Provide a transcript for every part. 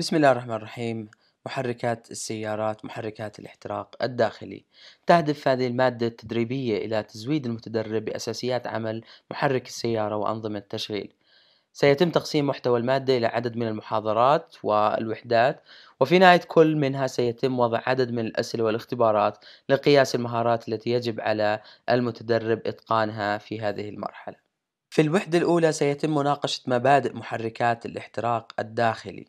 بسم الله الرحمن الرحيم محركات السيارات محركات الاحتراق الداخلي تهدف هذه المادة التدريبية إلى تزويد المتدرب بأساسيات عمل محرك السيارة وأنظمة التشغيل سيتم تقسيم محتوى المادة إلى عدد من المحاضرات والوحدات وفي نهاية كل منها سيتم وضع عدد من الأسئلة والاختبارات لقياس المهارات التي يجب على المتدرب إتقانها في هذه المرحلة في الوحدة الأولى سيتم مناقشة مبادئ محركات الاحتراق الداخلي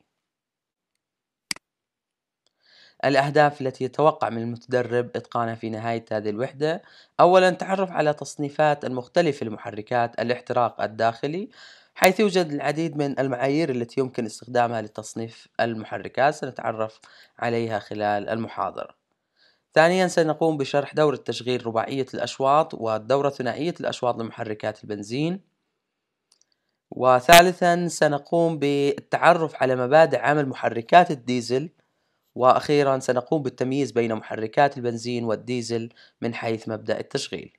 الأهداف التي يتوقع من المتدرب إتقانها في نهاية هذه الوحدة أولا تعرف على تصنيفات المختلفة لمحركات الاحتراق الداخلي حيث يوجد العديد من المعايير التي يمكن استخدامها لتصنيف المحركات سنتعرف عليها خلال المحاضرة ثانيا سنقوم بشرح دورة تشغيل رباعية الأشواط والدورة ثنائية الأشواط لمحركات البنزين وثالثا سنقوم بالتعرف على مبادئ عمل محركات الديزل وأخيرا سنقوم بالتمييز بين محركات البنزين والديزل من حيث مبدأ التشغيل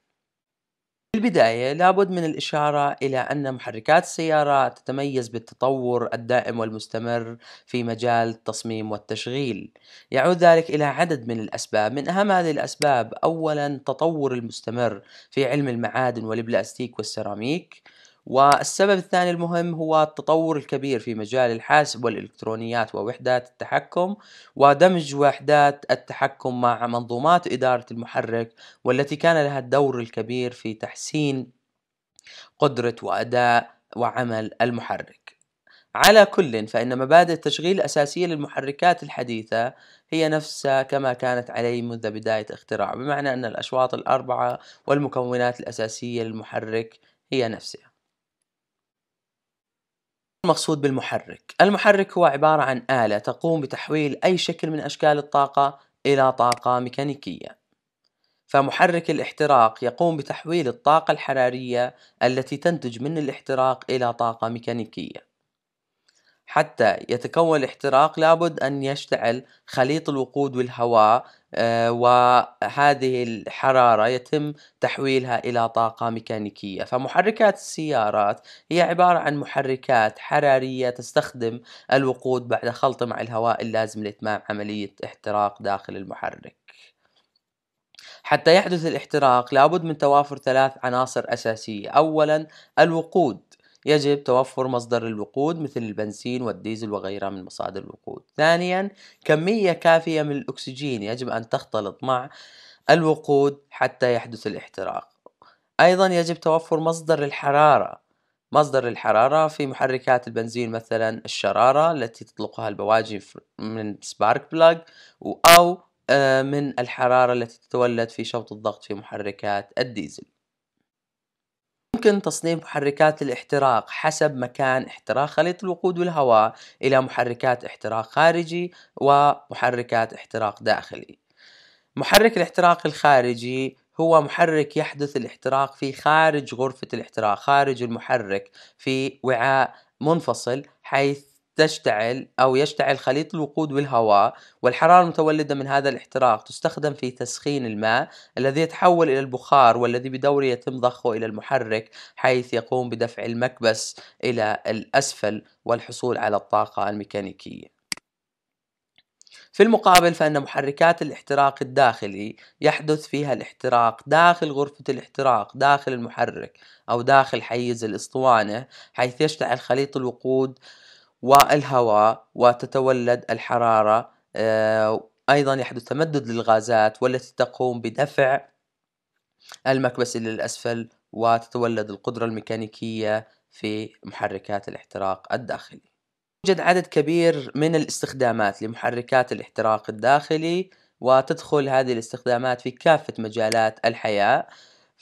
في البداية لابد من الإشارة إلى أن محركات السيارات تتميز بالتطور الدائم والمستمر في مجال التصميم والتشغيل يعود ذلك إلى عدد من الأسباب من أهم هذه الأسباب أولا التطور المستمر في علم المعادن والبلاستيك والسيراميك والسبب الثاني المهم هو التطور الكبير في مجال الحاسب والإلكترونيات ووحدات التحكم ودمج وحدات التحكم مع منظومات إدارة المحرك والتي كان لها الدور الكبير في تحسين قدرة وأداء وعمل المحرك على كل فإن مبادئ التشغيل الأساسية للمحركات الحديثة هي نفسها كما كانت عليه منذ بداية اختراع بمعنى أن الأشواط الأربعة والمكونات الأساسية للمحرك هي نفسها المقصود بالمحرك المحرك هو عبارة عن آلة تقوم بتحويل أي شكل من أشكال الطاقة إلى طاقة ميكانيكية فمحرك الاحتراق يقوم بتحويل الطاقة الحرارية التي تنتج من الاحتراق إلى طاقة ميكانيكية حتى يتكون الاحتراق لابد أن يشتعل خليط الوقود والهواء آه، وهذه الحرارة يتم تحويلها إلى طاقة ميكانيكية فمحركات السيارات هي عبارة عن محركات حرارية تستخدم الوقود بعد خلطه مع الهواء اللازم لإتمام عملية احتراق داخل المحرك حتى يحدث الاحتراق لابد من توافر ثلاث عناصر أساسية أولا الوقود يجب توفر مصدر للوقود مثل البنزين والديزل وغيرها من مصادر الوقود ثانيا كمية كافية من الأكسجين يجب أن تختلط مع الوقود حتى يحدث الاحتراق أيضا يجب توفر مصدر الحرارة مصدر الحرارة في محركات البنزين مثلا الشرارة التي تطلقها البواجي من سبارك بلاج أو آه، من الحرارة التي تتولد في شوط الضغط في محركات الديزل يمكن تصنيف محركات الاحتراق حسب مكان احتراق خليط الوقود والهواء إلى محركات احتراق خارجي ومحركات احتراق داخلي. محرك الاحتراق الخارجي هو محرك يحدث الاحتراق في خارج غرفة الاحتراق خارج المحرك في وعاء منفصل حيث تشتعل أو يشتعل خليط الوقود بالهواء والحرارة المتولدة من هذا الاحتراق تستخدم في تسخين الماء الذي يتحول إلى البخار والذي بدوره يتم ضخه إلى المحرك حيث يقوم بدفع المكبس إلى الأسفل والحصول على الطاقة الميكانيكية في المقابل فإن محركات الاحتراق الداخلي يحدث فيها الاحتراق داخل غرفة الاحتراق داخل المحرك أو داخل حيز الإسطوانة حيث يشتعل خليط الوقود والهواء وتتولد الحرارة آه، أيضا يحدث تمدد للغازات والتي تقوم بدفع المكبس إلى الأسفل وتتولد القدرة الميكانيكية في محركات الاحتراق الداخلي يوجد عدد كبير من الاستخدامات لمحركات الاحتراق الداخلي وتدخل هذه الاستخدامات في كافة مجالات الحياة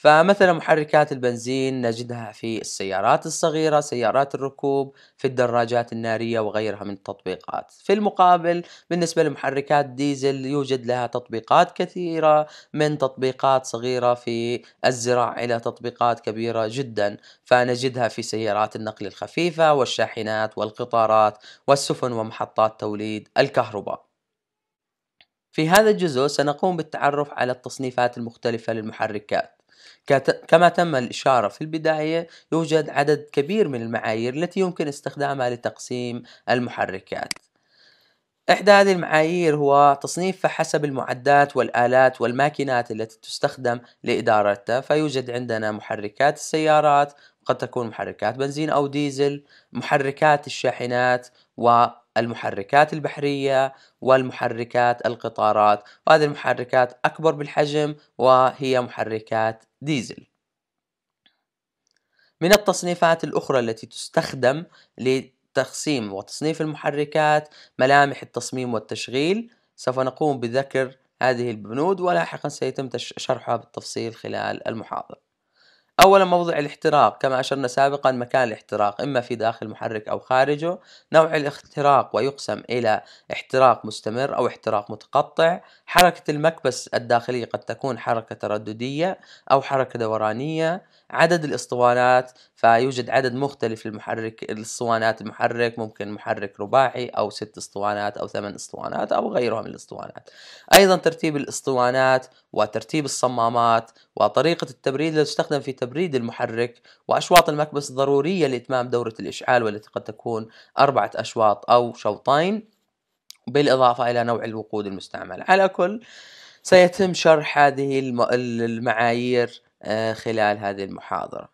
فمثلا محركات البنزين نجدها في السيارات الصغيرة سيارات الركوب في الدراجات النارية وغيرها من التطبيقات في المقابل بالنسبة لمحركات ديزل يوجد لها تطبيقات كثيرة من تطبيقات صغيرة في الزراعة إلى تطبيقات كبيرة جدا فنجدها في سيارات النقل الخفيفة والشاحنات والقطارات والسفن ومحطات توليد الكهرباء في هذا الجزء سنقوم بالتعرف على التصنيفات المختلفة للمحركات كما تم الإشارة في البداية يوجد عدد كبير من المعايير التي يمكن استخدامها لتقسيم المحركات إحدى هذه المعايير هو تصنيفها حسب المعدات والآلات والماكينات التي تستخدم لإدارتها فيوجد عندنا محركات السيارات قد تكون محركات بنزين أو ديزل محركات الشاحنات و المحركات البحرية والمحركات القطارات وهذه المحركات أكبر بالحجم وهي محركات ديزل من التصنيفات الأخرى التي تستخدم لتقسيم وتصنيف المحركات ملامح التصميم والتشغيل سوف نقوم بذكر هذه البنود ولاحقا سيتم شرحها بالتفصيل خلال المحاضرة أولا موضع الاحتراق كما أشرنا سابقا مكان الاحتراق إما في داخل المحرك أو خارجه نوع الاختراق ويقسم إلى احتراق مستمر أو احتراق متقطع حركة المكبس الداخلي قد تكون حركة ترددية أو حركة دورانية عدد الاسطوانات فيوجد عدد مختلف للمحرك الاسطوانات المحرك ممكن محرك رباعي أو ست اسطوانات أو ثمان اسطوانات أو غيرها من الاسطوانات أيضا ترتيب الاسطوانات وترتيب الصمامات وطريقة التبريد التي تستخدم في تبريد المحرك وأشواط المكبس الضرورية لإتمام دورة الإشعال والتي قد تكون أربعة أشواط أو شوطين بالإضافة إلى نوع الوقود المستعمل على كل سيتم شرح هذه المعايير آه، خلال هذه المحاضرة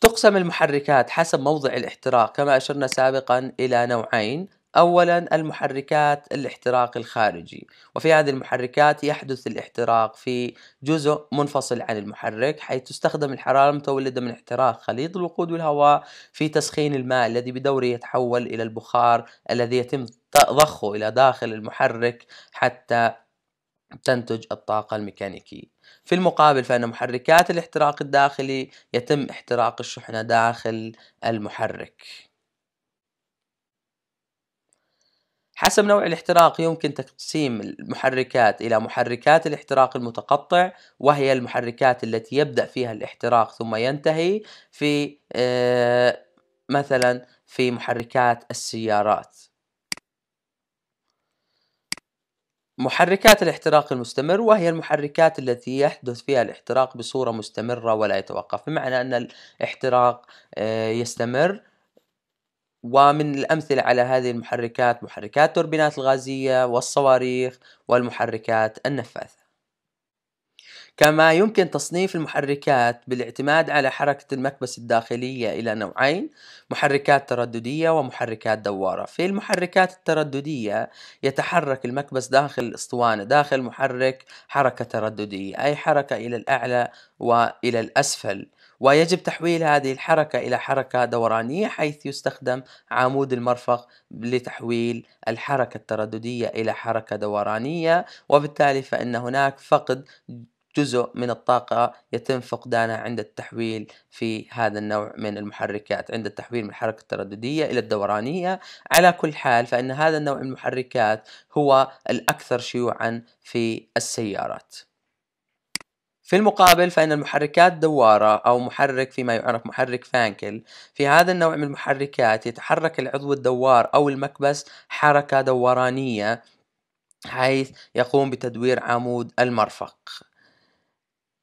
تقسم المحركات حسب موضع الاحتراق كما أشرنا سابقا إلى نوعين أولا المحركات الاحتراق الخارجي وفي هذه المحركات يحدث الاحتراق في جزء منفصل عن المحرك حيث تستخدم الحرارة المتولدة من احتراق خليط الوقود والهواء في تسخين الماء الذي بدوره يتحول إلى البخار الذي يتم ضخه إلى داخل المحرك حتى تنتج الطاقة الميكانيكية في المقابل فإن محركات الاحتراق الداخلي يتم احتراق الشحنة داخل المحرك حسب نوع الاحتراق يمكن تقسيم المحركات إلى محركات الاحتراق المتقطع وهي المحركات التي يبدأ فيها الاحتراق ثم ينتهي في آه، مثلا في محركات السيارات محركات الاحتراق المستمر وهي المحركات التي يحدث فيها الاحتراق بصورة مستمرة ولا يتوقف بمعنى أن الاحتراق آه، يستمر ومن الأمثلة على هذه المحركات محركات التوربينات الغازية والصواريخ والمحركات النفاثة كما يمكن تصنيف المحركات بالاعتماد على حركة المكبس الداخلية إلى نوعين محركات ترددية ومحركات دوارة في المحركات الترددية يتحرك المكبس داخل الأسطوانة داخل محرك حركة ترددية أي حركة إلى الأعلى وإلى الأسفل ويجب تحويل هذه الحركة إلى حركة دورانية حيث يستخدم عمود المرفق لتحويل الحركة الترددية إلى حركة دورانية وبالتالي فإن هناك فقد جزء من الطاقة يتم فقدانها عند التحويل في هذا النوع من المحركات عند التحويل من الحركة الترددية إلى الدورانية على كل حال فإن هذا النوع من المحركات هو الأكثر شيوعا في السيارات في المقابل فإن المحركات دوارة أو محرك فيما يعرف محرك فانكل في هذا النوع من المحركات يتحرك العضو الدوار أو المكبس حركة دورانية حيث يقوم بتدوير عمود المرفق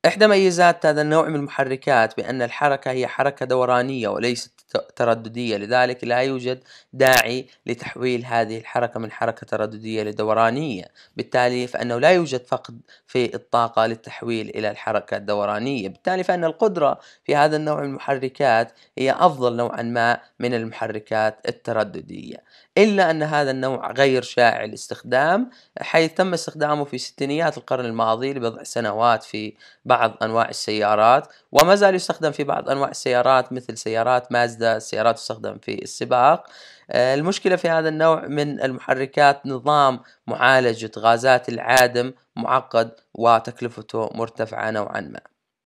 إحدى ميزات هذا النوع من المحركات بأن الحركة هي حركة دورانية وليست ترددية لذلك لا يوجد داعي لتحويل هذه الحركة من حركة ترددية لدورانية بالتالي فأنه لا يوجد فقد في الطاقة للتحويل إلى الحركة الدورانية بالتالي فأن القدرة في هذا النوع من المحركات هي أفضل نوعا ما من المحركات الترددية إلا أن هذا النوع غير شائع الاستخدام حيث تم استخدامه في ستينيات القرن الماضي لبضع سنوات في بعض أنواع السيارات وما زال يستخدم في بعض أنواع السيارات مثل سيارات مازدا مازدا السيارات تستخدم في السباق آه، المشكلة في هذا النوع من المحركات نظام معالجة غازات العادم معقد وتكلفته مرتفعة نوعا ما